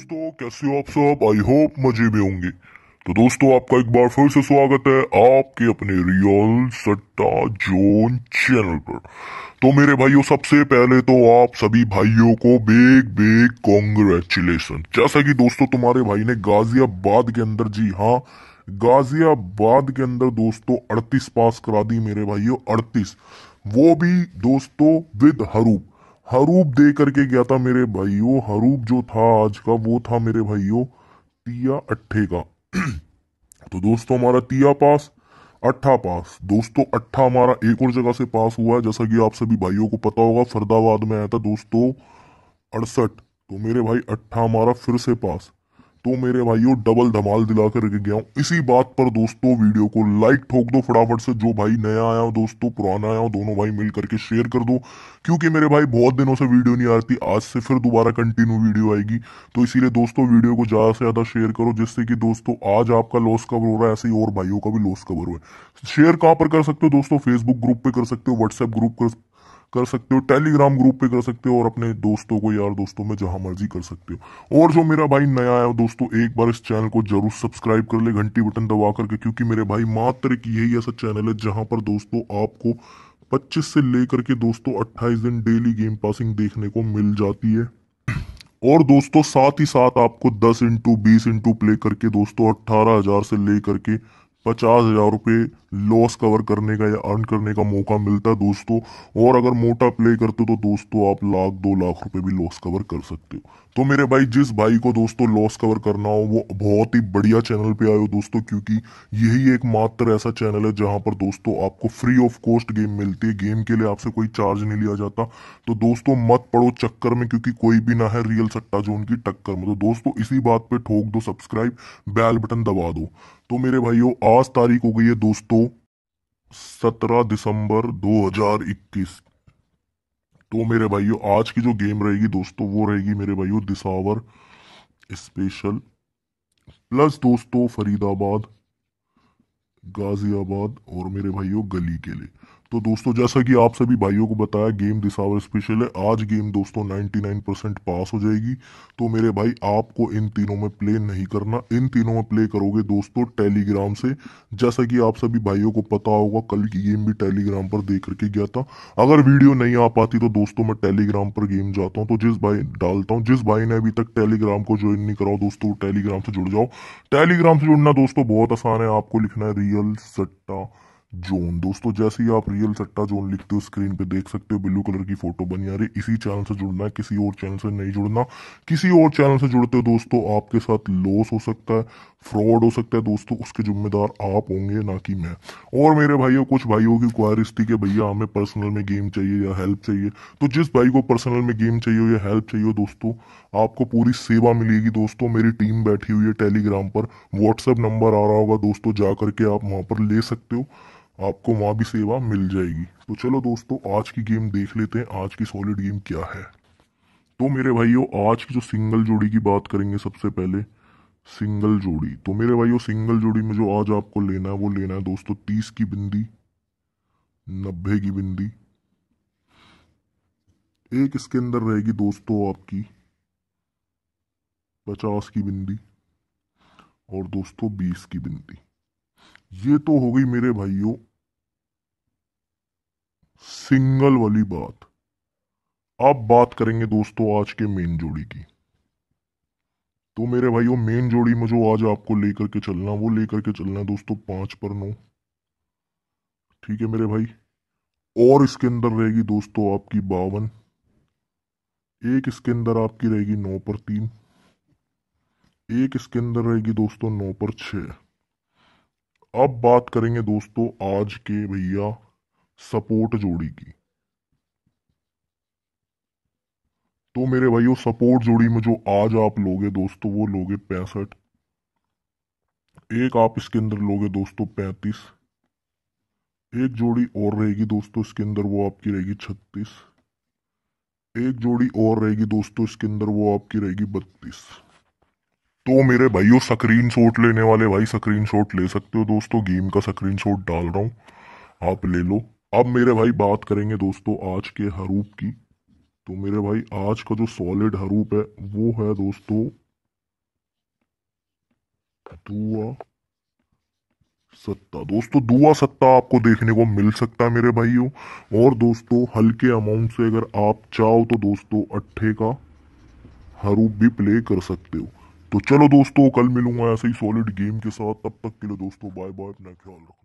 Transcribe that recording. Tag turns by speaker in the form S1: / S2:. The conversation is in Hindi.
S1: दोस्तों कैसे हो आप सब आई होप मजे में होंगे तो दोस्तों आपका एक बार फिर से स्वागत है आपके अपने रियल सट्टा जोन चैनल पर तो मेरे भाइयों सबसे पहले तो आप सभी भाइयों को बेग बेग कॉन्ग्रेचुलेसन जैसा कि दोस्तों तुम्हारे भाई ने गाजियाबाद के अंदर जी हाँ गाजियाबाद के अंदर दोस्तों 38 पास करा दी मेरे भाइयों 38 वो भी दोस्तों विद हरूप हरूप दे करके गया था मेरे भाइयों हरूप जो था आज का वो था मेरे भाइयों तिया अट्ठे का तो दोस्तों हमारा तिया पास अट्ठा पास दोस्तों अट्ठा हमारा एक और जगह से पास हुआ है जैसा कि आप सभी भाइयों को पता होगा फरदाबाद में आया था दोस्तों अड़सठ तो मेरे भाई अट्ठा हमारा फिर से पास तो मेरे भाइयों डबल धमाल दिला करके गया हूँ इसी बात पर दोस्तों वीडियो को लाइक ठोक दो फटाफट से जो भाई नया आया हो दोस्तों पुराना आया हो दोनों भाई मिल करके शेयर कर दो क्योंकि मेरे भाई बहुत दिनों से वीडियो नहीं आती आज से फिर दोबारा कंटिन्यू वीडियो आएगी तो इसीलिए दोस्तों वीडियो को ज़्यादा से ज़्यादा शेयर करो जिससे कि दोस्तों आज आपका लॉस कवर हो रहा है ऐसे ही और भाइयों का भी लॉस कवर हो है शेयर कहाँ पर कर सकते हो दोस्तों फेसबुक ग्रुप पर कर सकते हो व्हाट्सएप ग्रुप कर सकते हो टेलीग्राम ग्रुप पे कर सकते हो और अपने दोस्तों को यार दोस्तों में जहां मर्जी कर सकते हो और जो मेरा भाई नया है दोस्तों एक बार इस चैनल को जरूर सब्सक्राइब कर ले घंटी बटन दबा करके क्योंकि मेरे भाई मात्र की यही ऐसा चैनल है जहां पर दोस्तों आपको 25 से लेकर के दोस्तों 28 दिन डेली गेम पासिंग देखने को मिल जाती है और दोस्तों साथ ही साथ आपको 10 इंटू बीस इंटू प्ले करके दोस्तों अट्ठारह हजार से लेकर के पचास हजार रुपये लॉस कवर करने का या अर्न करने का मौका मिलता है दोस्तों और अगर मोटा प्ले करते हो तो दोस्तों आप लाख दो लाख रुपए भी लॉस कवर कर सकते हो तो मेरे भाई जिस भाई को दोस्तों लॉस कवर करना हो वो बहुत ही बढ़िया चैनल पे आए हो दोस्तों क्योंकि यही एक मात्र ऐसा चैनल है जहां पर दोस्तों आपको फ्री ऑफ कॉस्ट गेम मिलती है गेम के लिए आपसे कोई चार्ज नहीं लिया जाता तो दोस्तों मत पड़ो चक्कर में क्योंकि कोई भी ना है रियल सट्टा जोन की टक्कर में तो दोस्तों इसी बात पे ठोक दो सब्सक्राइब बैल बटन दबा दो तो मेरे भाइयों आज तारीख हो गई है दोस्तों सत्रह दिसंबर 2021 तो मेरे भाइयों आज की जो गेम रहेगी दोस्तों वो रहेगी मेरे भाइयों दिसावर स्पेशल प्लस दोस्तों फरीदाबाद गाजियाबाद और मेरे भाइयों गली के लिए तो दोस्तों जैसा कि आप सभी भाइयों को बताया गेम दिस आवर स्पेशल है आज गेम दोस्तों 99 परसेंट पास हो जाएगी तो मेरे भाई आपको इन तीनों में प्ले नहीं करना इन तीनों में प्ले करोगे दोस्तों टेलीग्राम से जैसा कि आप सभी भाइयों को पता होगा कल की गेम भी टेलीग्राम पर देख करके गया था अगर वीडियो नहीं आ पाती तो दोस्तों मैं टेलीग्राम पर गेम जाता हूँ तो जिस भाई डालता हूँ जिस भाई ने अभी तक टेलीग्राम को ज्वाइन नहीं कराओ दोस्तों टेलीग्राम से जुड़ जाओ टेलीग्राम से जुड़ना दोस्तों बहुत आसान है आपको लिखना है रियल सट्टा जोन दोस्तों जैसे ही आप रियल सट्टा जोन लिखते हो स्क्रीन पे देख सकते हो ब्लू कलर की फोटो बनी आ रही इसी चैनल से जुड़ना है किसी और चैनल से नहीं जुड़ना किसी और चैनल से जुड़ते हो दोस्तों आपके साथ लॉस हो सकता है फ्रॉड हो सकता है दोस्तों उसके जिम्मेदार आप होंगे ना कि मैं और मेरे भाइयों कुछ भाइयों की क्वायरिस थी कि भैया हमें पर्सनल में गेम चाहिए या हेल्प चाहिए तो जिस भाई को पर्सनल में गेम चाहिए या हेल्प चाहिए दोस्तों आपको पूरी सेवा मिलेगी दोस्तों मेरी टीम बैठी हुई है टेलीग्राम पर व्हाट्सएप नंबर आ रहा होगा दोस्तों जा करके आप वहाँ पर ले सकते हो आपको वहाँ भी सेवा मिल जाएगी तो चलो दोस्तों आज की गेम देख लेते हैं आज की सॉलिड गेम क्या है तो मेरे भाइयों आज की जो सिंगल जोड़ी की बात करेंगे सबसे पहले सिंगल जोड़ी तो मेरे भाइयों सिंगल जोड़ी में जो आज आपको लेना है वो लेना है दोस्तों तीस की बिंदी नब्बे की बिंदी एक इसके अंदर रहेगी दोस्तों आपकी पचास की बिंदी और दोस्तों बीस की बिंदी ये तो हो गई मेरे भाइयों सिंगल वाली बात अब बात करेंगे दोस्तों आज के मेन जोड़ी की तो मेरे भाइयों मेन जोड़ी में जो आज आपको लेकर के चलना वो लेकर के चलना है दोस्तों पांच पर नौ ठीक है मेरे भाई और इसके अंदर रहेगी दोस्तों आपकी बावन एक इसके अंदर आपकी रहेगी नौ पर तीन एक इसके अंदर रहेगी दोस्तों नौ पर छ अब बात करेंगे दोस्तों आज के भैया सपोर्ट जोड़ी की तो मेरे भाइयों सपोर्ट जोड़ी में जो आज आप लोगे दोस्तों वो लोगे पैंसठ एक आप इसके अंदर लोगे दोस्तों पैंतीस एक जोड़ी और रहेगी दोस्तों इसके अंदर वो आपकी रहेगी छत्तीस एक जोड़ी और रहेगी दोस्तों इसके अंदर वो आपकी रहेगी बत्तीस तो मेरे भाइयों स्क्रीन शॉट लेने वाले भाई स्क्रीन शॉट ले सकते हो दोस्तों गेम का स्क्रीन शॉट डाल रहा हूँ आप ले लो अब मेरे भाई बात करेंगे दोस्तों आज के हरूप की तो मेरे भाई आज का जो सॉलिड हरूप है वो है दोस्तों दुआ सत्ता दोस्तों दुआ सत्ता आपको देखने को मिल सकता है मेरे भाइयों और दोस्तों हल्के अमाउंट से अगर आप चाहो तो दोस्तों अट्ठे का हरूप भी प्ले कर सकते हो तो चलो दोस्तों कल मिलूंगा ऐसे ही सॉलिड गेम के साथ तब तक के लिए दोस्तों बाय बाय अपना ख्याल रखो